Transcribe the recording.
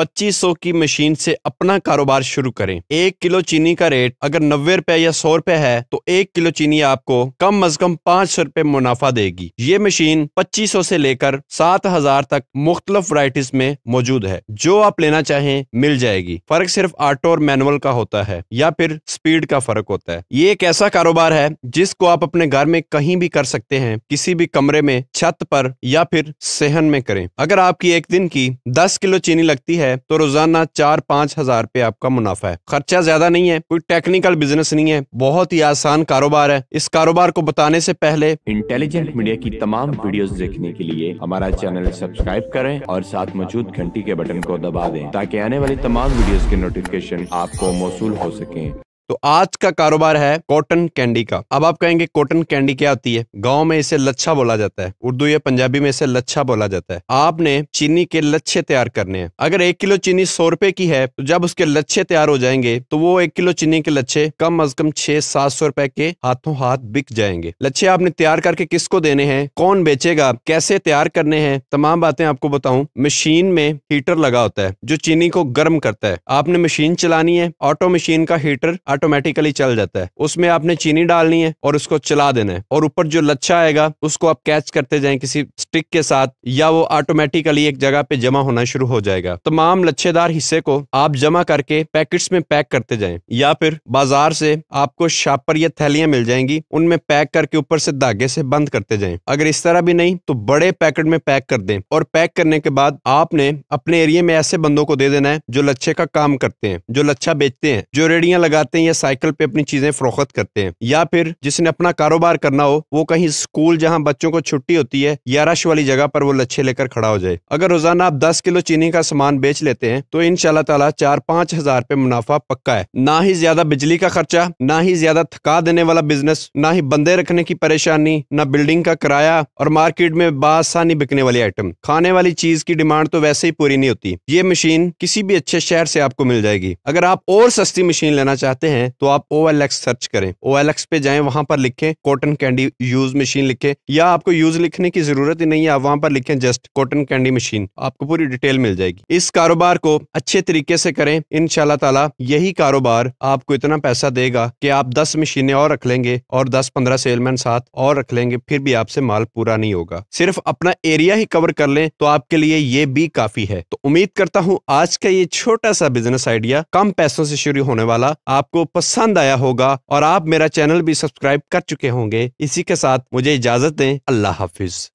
2500 की मशीन से अपना कारोबार शुरू करें एक किलो चीनी का रेट अगर नब्बे रुपए या सौ रुपए है तो एक किलो चीनी आपको कम अज कम पाँच सौ रुपए मुनाफा देगी ये मशीन 2500 से लेकर 7000 तक मुख्तलिफ वराइटीज में मौजूद है जो आप लेना चाहें मिल जाएगी फर्क सिर्फ ऑटो और मैनुअल का होता है या फिर स्पीड का फर्क होता है ये एक ऐसा कारोबार है जिसको आप अपने घर में कहीं भी कर सकते हैं किसी भी कमरे में छत पर या फिर सेहन में करें अगर आपकी एक दिन की दस किलो चीनी लगती है है तो रोजाना चार पाँच हजार रुपये आपका मुनाफा है खर्चा ज्यादा नहीं है कोई टेक्निकल बिजनेस नहीं है बहुत ही आसान कारोबार है इस कारोबार को बताने से पहले इंटेलिजेंट मीडिया की तमाम वीडियोस देखने के लिए हमारा चैनल सब्सक्राइब करें और साथ मौजूद घंटी के बटन को दबा दें ताकि आने वाली तमाम वीडियोस के नोटिफिकेशन आपको मौसू हो सके तो आज का कारोबार है कॉटन कैंडी का अब आप कहेंगे कॉटन कैंडी क्या होती है गांव में इसे लच्छा बोला जाता है उर्दू या पंजाबी में इसे लच्छा बोला जाता है आपने चीनी के लच्छे तैयार करने हैं अगर एक किलो चीनी सौ रुपए की है तो जब उसके लच्छे तैयार हो जाएंगे तो वो एक किलो चीनी के लच्छे कम अज कम छह सात सौ रुपए के हाथों हाथ बिक जाएंगे लच्छे आपने तैयार करके किसको देने हैं कौन बेचेगा कैसे तैयार करने हैं तमाम बातें आपको बताऊं मशीन में हीटर लगा होता है जो चीनी को गर्म करता है आपने मशीन चलानी है ऑटो मशीन का हीटर ऑटोमेटिकली चल जाता है उसमें आपने चीनी डालनी है और उसको चला देना है और ऊपर जो लच्छा आएगा उसको आप कैच करते जाए किसी स्टिक के साथ या वो ऑटोमेटिकली एक जगह पे जमा होना शुरू हो जाएगा तमाम लच्छेदार हिस्से को आप जमा करके पैकेट्स में पैक करते जाए या फिर बाजार से आपको शापर या थैलियां मिल जाएंगी उनमें पैक करके ऊपर से धागे से बंद करते जाए अगर इस तरह भी नहीं तो बड़े पैकेट में पैक कर दें और पैक करने के बाद आपने अपने एरिया में ऐसे बंदों को दे देना है जो लच्छे का काम करते हैं जो लच्छा बेचते हैं जो रेडियां लगाते हैं या साइकिल पे अपनी चीजें फरोख्त करते हैं या फिर जिसने अपना कारोबार करना हो वो कहीं स्कूल जहाँ बच्चों को छुट्टी होती है या रश वाली जगह पर वो लच्छे लेकर खड़ा हो जाए अगर रोजाना आप दस किलो चीनी का सामान बेच लेते हैं तो इन तला चार पाँच हजार पे मुनाफा पक्का है ना ही ज्यादा बिजली का खर्चा ना ही ज्यादा थका देने वाला बिजनेस ना ही बंदे रखने की परेशानी ना बिल्डिंग का किराया और मार्केट में बासानी बिकने वाली आइटम खाने वाली चीज की डिमांड तो वैसे ही पूरी नहीं होती ये मशीन किसी भी अच्छे शहर से आपको मिल जाएगी अगर आप और सस्ती मशीन लेना चाहते हैं हैं तो आप ओ सर्च करें ओ पे जाए वहां पर लिखें कॉटन कैंडी यूज मशीन लिखें या आपको यूज लिखने की जरूरत ही नहीं है वहां पर लिखें जस्ट कॉटन कैंडी मशीन आपको पूरी डिटेल मिल जाएगी इस कारोबार को अच्छे तरीके से करें इन तला यही कारोबार आपको इतना पैसा देगा कि आप दस मशीनें और रख लेंगे और दस पंद्रह सेलमैन साथ और रख लेंगे फिर भी आपसे माल पूरा नहीं होगा सिर्फ अपना एरिया ही कवर कर लें तो आपके लिए ये भी काफी है तो उम्मीद करता हूँ आज का ये छोटा सा बिजनेस आइडिया कम पैसों से शुरू होने वाला आपको पसंद आया होगा और आप मेरा चैनल भी सब्सक्राइब कर चुके होंगे इसी के साथ मुझे इजाजत दें अल्लाह हाफिज